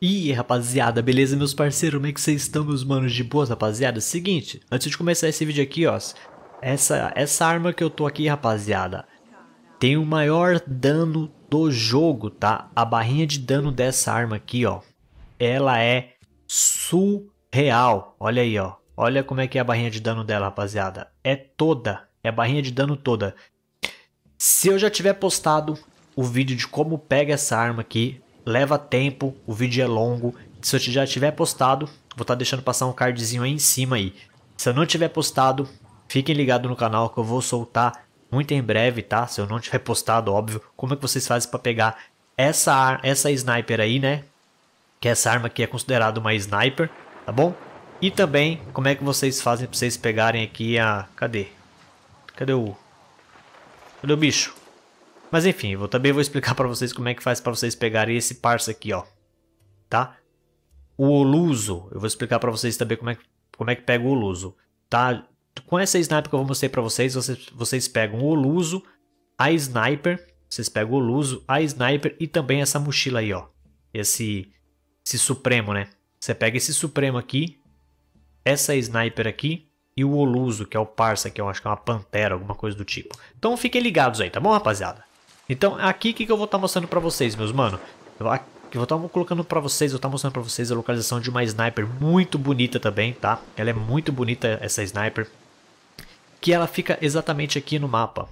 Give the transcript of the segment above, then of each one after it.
E rapaziada, beleza meus parceiros, como é que vocês estão meus manos de boas rapaziada? Seguinte, antes de começar esse vídeo aqui ó, essa, essa arma que eu tô aqui rapaziada, tem o maior dano do jogo tá? A barrinha de dano dessa arma aqui ó, ela é surreal, olha aí ó, olha como é que é a barrinha de dano dela rapaziada, é toda, é a barrinha de dano toda. Se eu já tiver postado o vídeo de como pega essa arma aqui, leva tempo, o vídeo é longo. Se eu já tiver postado, vou estar tá deixando passar um cardzinho aí em cima aí. Se eu não tiver postado, fiquem ligados no canal que eu vou soltar muito em breve, tá? Se eu não tiver postado, óbvio, como é que vocês fazem para pegar essa essa sniper aí, né? Que é essa arma aqui é considerada uma sniper, tá bom? E também, como é que vocês fazem para vocês pegarem aqui a... Cadê? Cadê o... Cadê o bicho? Mas enfim, eu também vou explicar para vocês como é que faz para vocês pegarem esse parça aqui, ó. Tá? O oluso, eu vou explicar para vocês também como é, que, como é que pega o oluso, tá? Com essa sniper que eu vou mostrar para vocês, vocês, vocês pegam o oluso, a sniper, vocês pegam o oluso, a sniper e também essa mochila aí, ó. Esse, esse supremo, né? Você pega esse supremo aqui, essa sniper aqui e o oluso, que é o parça, que eu acho que é uma pantera, alguma coisa do tipo. Então fiquem ligados aí, tá bom, rapaziada? Então aqui o que, que eu vou estar tá mostrando para vocês, meus mano? Eu, aqui, eu vou estar tá colocando para vocês, eu vou estar tá mostrando para vocês a localização de uma sniper muito bonita também, tá? Ela é muito bonita essa sniper, que ela fica exatamente aqui no mapa,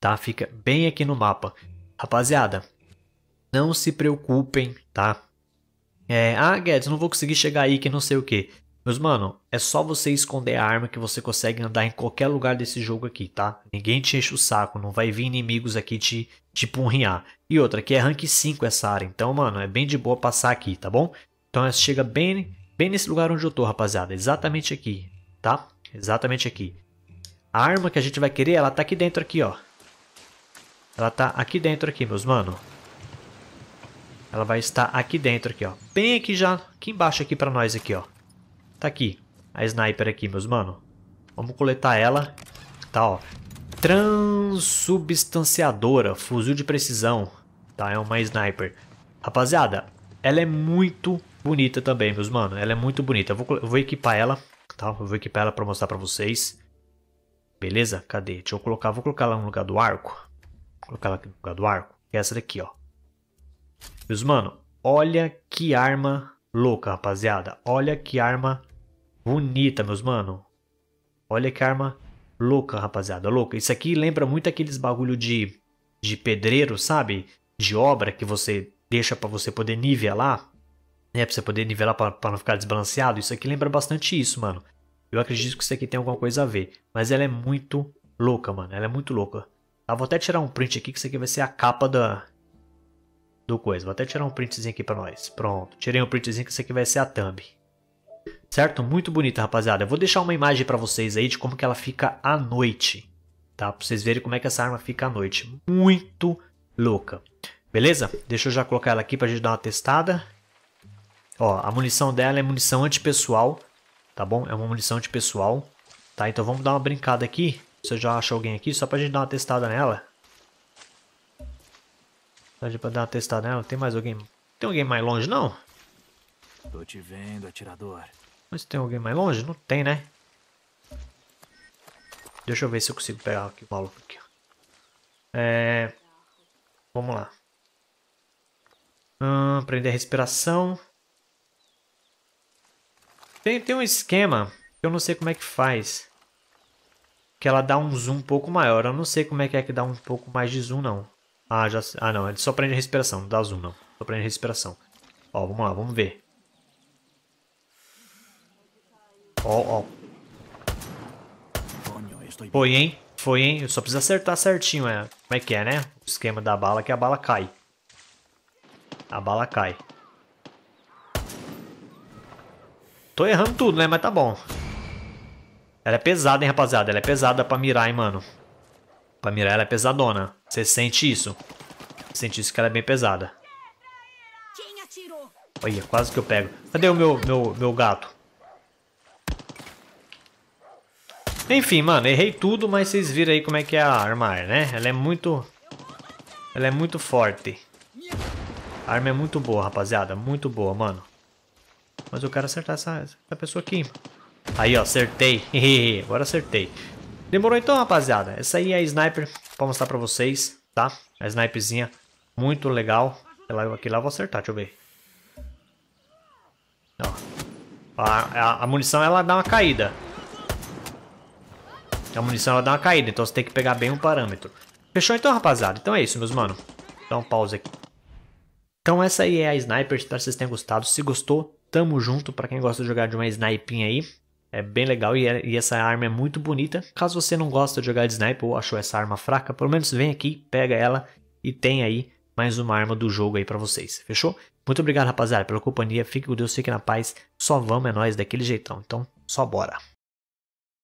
tá? Fica bem aqui no mapa. Rapaziada, não se preocupem, tá? É, ah, Guedes, não vou conseguir chegar aí, que não sei o que. Meus mano, é só você esconder a arma que você consegue andar em qualquer lugar desse jogo aqui, tá? Ninguém te enche o saco, não vai vir inimigos aqui te, te punhar. E outra, aqui é rank 5 essa área, então, mano, é bem de boa passar aqui, tá bom? Então chega bem, bem nesse lugar onde eu tô, rapaziada, exatamente aqui, tá? Exatamente aqui. A arma que a gente vai querer, ela tá aqui dentro aqui, ó. Ela tá aqui dentro aqui, meus mano. Ela vai estar aqui dentro aqui, ó. Bem aqui já, aqui embaixo aqui pra nós aqui, ó. Tá aqui. A sniper aqui, meus mano. Vamos coletar ela. Tá, ó. Transubstanciadora. Fuzil de precisão. Tá, é uma sniper. Rapaziada, ela é muito bonita também, meus mano. Ela é muito bonita. Eu vou, eu vou equipar ela, tá? Eu vou equipar ela pra mostrar pra vocês. Beleza? Cadê? Deixa eu colocar. Vou colocar ela no lugar do arco. Vou colocar ela no lugar do arco. E essa daqui, ó. Meus mano, olha que arma louca, rapaziada. Olha que arma bonita, meus mano. Olha que arma louca, rapaziada, louca. Isso aqui lembra muito aqueles bagulho de, de pedreiro, sabe? De obra que você deixa para você poder nivelar, né? Pra você poder nivelar para não ficar desbalanceado. Isso aqui lembra bastante isso, mano. Eu acredito que isso aqui tem alguma coisa a ver. Mas ela é muito louca, mano. Ela é muito louca. Tá, vou até tirar um print aqui que isso aqui vai ser a capa da, do coisa. Vou até tirar um printzinho aqui para nós. Pronto, tirei um printzinho que isso aqui vai ser a thumb. Certo? Muito bonita, rapaziada. Eu vou deixar uma imagem para vocês aí de como que ela fica à noite, tá? Para vocês verem como é que essa arma fica à noite. Muito louca. Beleza? Deixa eu já colocar ela aqui para a gente dar uma testada. Ó, a munição dela é munição antipessoal, tá bom? É uma munição antipessoal, tá? Então vamos dar uma brincada aqui. Se eu já acho alguém aqui, só para a gente dar uma testada nela de pra dar uma testada nela. Tem mais alguém? Tem alguém mais longe, não? Tô te vendo, atirador. Mas tem alguém mais longe? Não tem, né? Deixa eu ver se eu consigo pegar aqui o maluco aqui. É... Vamos lá. Hum, prender a respiração. Tem, tem um esquema que eu não sei como é que faz. Que ela dá um zoom um pouco maior. Eu não sei como é que é que dá um pouco mais de zoom, não. Ah, já... ah não, ele é só prende a respiração, não dá zoom não. Só prende a respiração. Ó, vamos lá, vamos ver. Ó, ó. Foi, hein? Foi, hein? Eu só preciso acertar certinho, é. Como é que é, né? O esquema da bala é que a bala cai. A bala cai. Tô errando tudo, né? Mas tá bom. Ela é pesada, hein, rapaziada? Ela é pesada pra mirar, hein, mano? Pra mirar ela é pesadona. Você sente isso. Sente isso que ela é bem pesada. Olha, quase que eu pego. Cadê o meu, meu, meu gato? Enfim, mano, errei tudo, mas vocês viram aí como é que é a arma, né? Ela é muito... Ela é muito forte. A arma é muito boa, rapaziada. Muito boa, mano. Mas eu quero acertar essa, essa pessoa aqui. Aí, ó, acertei. Agora acertei. Demorou então, rapaziada? Essa aí é a sniper pra mostrar pra vocês, tá? A sniperzinha muito legal. Ela, aqui lá eu vou acertar, deixa eu ver. Ó. A, a, a munição, ela dá uma caída. A munição, ela dá uma caída, então você tem que pegar bem o um parâmetro. Fechou então, rapaziada? Então é isso, meus mano. Dá um pause aqui. Então essa aí é a Sniper, espero que vocês tenham gostado. Se gostou, tamo junto. Pra quem gosta de jogar de uma snipinha aí, é bem legal e, é, e, essa arma é muito bonita. Caso você não gosta de jogar de sniper ou achou essa arma fraca, pelo menos vem aqui, pega ela e tem aí mais uma arma do jogo aí para vocês. Fechou? Muito obrigado, rapaziada, pela companhia. Fique com Deus, fique na paz. Só vamos, é nós daquele jeitão. Então, só bora.